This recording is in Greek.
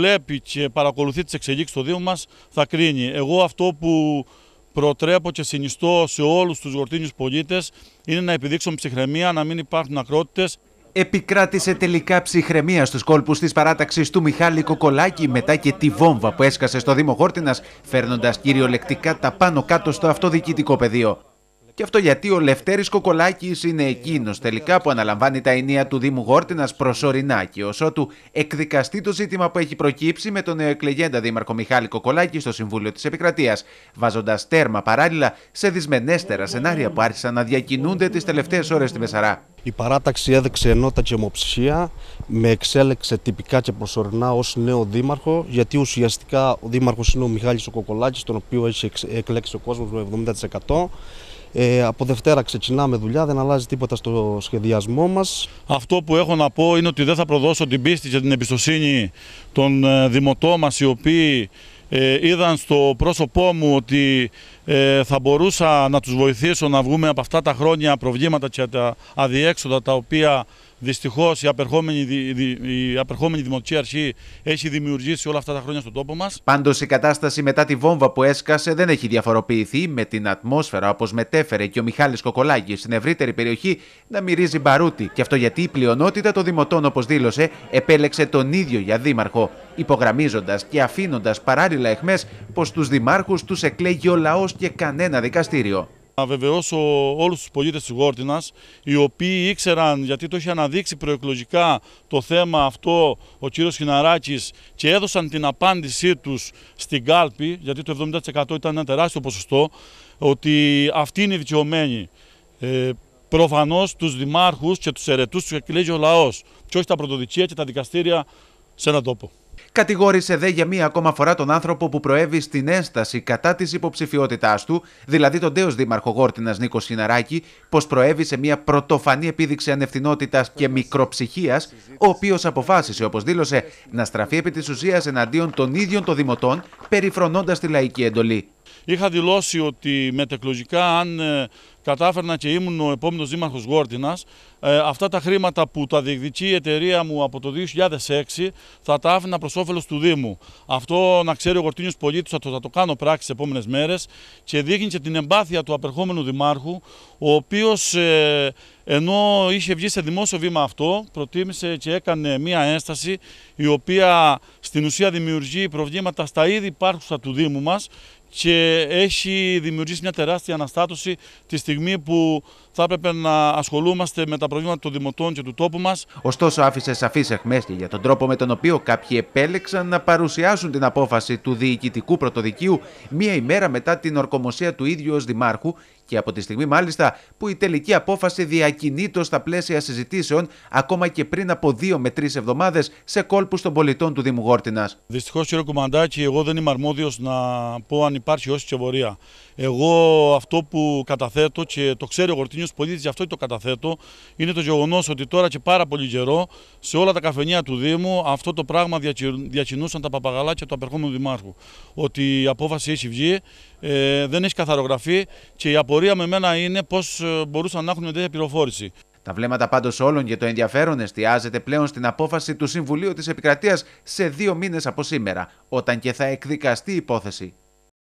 Βλέπει και παρακολουθεί τις εξελίξεις του Δήμο μας, θα κρίνει. Εγώ αυτό που προτρέπω και συνιστώ σε όλους τους γορτίνιους πολίτες είναι να επιδείξουν ψυχραιμία, να μην υπάρχουν ακρότητες. Επικράτησε τελικά ψυχραιμία στους κόλπους της παράταξης του Μιχάλη Κοκολάκη μετά και τη βόμβα που έσκασε στο Δήμο Γόρτινας φέρνοντας κυριολεκτικά τα πάνω κάτω στο αυτοδιοικητικό πεδίο. Και αυτό γιατί ο Λευτέρης Κοκολάκης είναι εκείνος τελικά που αναλαμβάνει τα ενία του Δήμου Γόρτινας προσωρινά και ως ότου εκδικαστεί το ζήτημα που έχει προκύψει με τον νεοεκλεγέντα Δήμαρχο Μιχάλη Κοκολάκη στο Συμβούλιο της Επικρατείας, βάζοντας τέρμα παράλληλα σε δυσμενέστερα σενάρια που άρχισαν να διακινούνται τις τελευταίες ώρες στη Μεσαρά. Η παράταξη έδειξε ενότητα και ομοψυχία, με εξέλεξε τυπικά και προσωρινά ως νέο δήμαρχο, γιατί ουσιαστικά ο δήμαρχος είναι ο Μιχάλης Κοκολάκης, τον οποίο έχει εκλέξει ο κόσμος με 70%. Ε, από Δευτέρα ξεκινάμε δουλειά, δεν αλλάζει τίποτα στο σχεδιασμό μας. Αυτό που έχω να πω είναι ότι δεν θα προδώσω την πίστη και την εμπιστοσύνη των ε, δημοτών μας, οι οποίοι ε, είδαν στο πρόσωπό μου ότι ε, θα μπορούσα να τους βοηθήσω να βγούμε από αυτά τα χρόνια προβλήματα και τα αδιέξοδα τα οποία Δυστυχώς η απερχόμενη, η απερχόμενη Δημοτική Αρχή έχει δημιουργήσει όλα αυτά τα χρόνια στον τόπο μας. Πάντως η κατάσταση μετά τη βόμβα που έσκασε δεν έχει διαφοροποιηθεί με την ατμόσφαιρα όπως μετέφερε και ο Μιχάλης Κοκολάκης στην ευρύτερη περιοχή να μυρίζει μπαρούτι. Και αυτό γιατί η πλειονότητα των δημοτών, όπως δήλωσε, επέλεξε τον ίδιο για δήμαρχο. Υπογραμμίζοντας και αφήνοντας παράλληλα εχμές πως τους δημάρχους τους εκλέγει ο λαός και κανένα δικαστήριο. Να βεβαιώσω όλους τους πολίτες της Γόρτινας, οι οποίοι ήξεραν, γιατί το είχε αναδείξει προεκλογικά το θέμα αυτό ο κύριος Χιναράκης και έδωσαν την απάντησή τους στην κάλπη, γιατί το 70% ήταν ένα τεράστιο ποσοστό, ότι αυτοί είναι δικαιωμένοι. Ε, προφανώς τους δημάρχους και τους ερετούς του εκλέγει ο λαός και όχι τα πρωτοδικεία και τα δικαστήρια σε έναν τόπο. Κατηγόρησε δε για μία ακόμα φορά τον άνθρωπο που προέβη στην ένσταση κατά της υποψηφιότητάς του, δηλαδή τον τέος δήμαρχο Γόρτινας Νίκο Σιναράκη, πως προέβη σε μία πρωτοφανή επίδειξη ανευθυνότητας και μικροψυχίας, ο οποίος αποφάσισε, όπως δήλωσε, να στραφεί επί της ουσίας εναντίον των ίδιων των Δημοτών, περιφρονώντας τη λαϊκή εντολή. Είχα δηλώσει ότι μετεκλογικά αν ε, κατάφερνα και ήμουν ο επόμενος δήμαρχος Γόρτινας, ε, αυτά τα χρήματα που τα διεκδικεί η εταιρεία μου από το 2006 θα τα άφηνα προς όφελος του Δήμου. Αυτό να ξέρει ο Γορτίνιος πολίτης θα το, θα το κάνω πράξη τις επόμενες μέρες και δείχνει και την εμπάθεια του απερχόμενου δημάρχου, ο οποίος ε, ενώ είχε βγει σε δημόσιο βήμα αυτό, προτίμησε και έκανε μία ένσταση η οποία στην ουσία δημιουργεί προβλήματα στα ήδη υπάρχουσα του Δήμου μας και έχει δημιουργήσει μια τεράστια αναστάτωση τη στιγμή που θα έπρεπε να ασχολούμαστε με τα προβλήματα των δημοτών και του τόπου μας. Ωστόσο, άφησε σαφείς και για τον τρόπο με τον οποίο κάποιοι επέλεξαν να παρουσιάσουν την απόφαση του διοικητικού πρωτοδικείου μία ημέρα μετά την ορκομοσία του ίδιου ως Δημάρχου και από τη στιγμή μάλιστα που η τελική απόφαση διακινείται στα πλαίσια συζητήσεων ακόμα και πριν από δύο με τρεις εβδομάδες σε κόλπους των πολιτών του Δήμου Δυστυχώς, κύριε Κουμαντάκη, εγώ δεν είμαι αρμόδιος να πω αν υπάρχει όση τσεβορία. Εγώ αυτό που καταθέτω και το ξέρει ο Γορτινίος πολίτης γι' αυτό και το καταθέτω, είναι το γεγονός ότι τώρα και πάρα πολύ καιρό σε όλα τα καφενεία του Δήμου αυτό το πράγμα διακινούσαν τα παπαγαλάκια του απερχόμενου Δημάρχου. Ότι η απόφαση έχει βγει, ε, δεν έχει καθαρογραφεί και η απορία με μένα είναι πώς ε, μπορούσαν να έχουν τέτοια πληροφόρηση. Τα βλέμματα πάντως όλων για το ενδιαφέρον εστιάζεται πλέον στην απόφαση του Συμβουλίου της Επικρατείας σε δύο μήνες από σήμερα, όταν και θα εκδικαστεί η υπόθεση